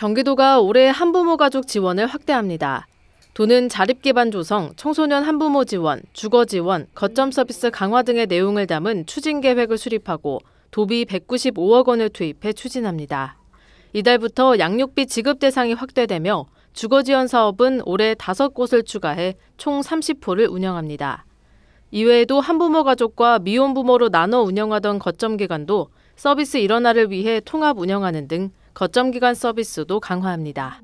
경기도가 올해 한부모 가족 지원을 확대합니다. 도는 자립기반 조성, 청소년 한부모 지원, 주거 지원, 거점 서비스 강화 등의 내용을 담은 추진 계획을 수립하고 도비 195억 원을 투입해 추진합니다. 이달부터 양육비 지급 대상이 확대되며 주거 지원 사업은 올해 5곳을 추가해 총 30호를 운영합니다. 이외에도 한부모 가족과 미혼부모로 나눠 운영하던 거점 기관도 서비스 일원화를 위해 통합 운영하는 등 거점 기관 서비스도 강화합니다.